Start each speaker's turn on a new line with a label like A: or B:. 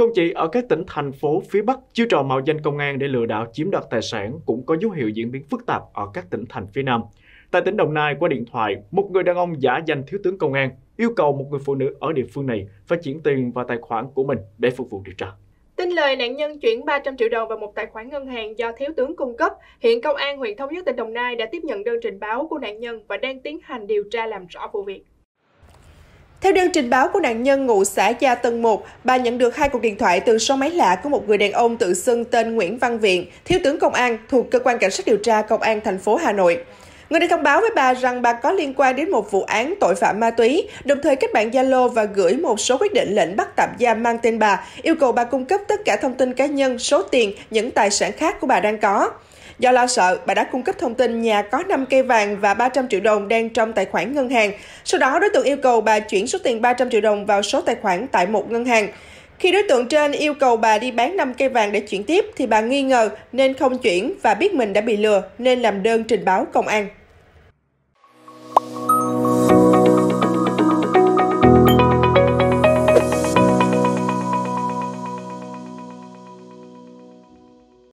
A: Không chỉ ở các tỉnh thành phố phía Bắc, chiêu trò mạo danh công an để lừa đảo chiếm đoạt tài sản cũng có dấu hiệu diễn biến phức tạp ở các tỉnh thành phía Nam. Tại tỉnh Đồng Nai, qua điện thoại, một người đàn ông giả danh thiếu tướng công an yêu cầu một người phụ nữ ở địa phương này phải chuyển tiền vào tài khoản của mình để phục vụ điều tra.
B: Tin lời nạn nhân chuyển 300 triệu đồng vào một tài khoản ngân hàng do thiếu tướng cung cấp, hiện công an huyện Thống Nhất tỉnh Đồng Nai đã tiếp nhận đơn trình báo của nạn nhân và đang tiến hành điều tra làm rõ vụ việc.
C: Theo đơn trình báo của nạn nhân ngụ xã Gia Tân 1, bà nhận được hai cuộc điện thoại từ số máy lạ của một người đàn ông tự xưng tên Nguyễn Văn Viện, thiếu tướng công an thuộc cơ quan cảnh sát điều tra công an thành phố Hà Nội. Người này thông báo với bà rằng bà có liên quan đến một vụ án tội phạm ma túy, đồng thời kết bạn Zalo và gửi một số quyết định lệnh bắt tạm giam mang tên bà, yêu cầu bà cung cấp tất cả thông tin cá nhân, số tiền, những tài sản khác của bà đang có. Do lo sợ, bà đã cung cấp thông tin nhà có 5 cây vàng và 300 triệu đồng đang trong tài khoản ngân hàng. Sau đó, đối tượng yêu cầu bà chuyển số tiền 300 triệu đồng vào số tài khoản tại một ngân hàng. Khi đối tượng trên yêu cầu bà đi bán 5 cây vàng để chuyển tiếp thì bà nghi ngờ nên không chuyển và biết mình đã bị lừa nên làm đơn trình báo công an.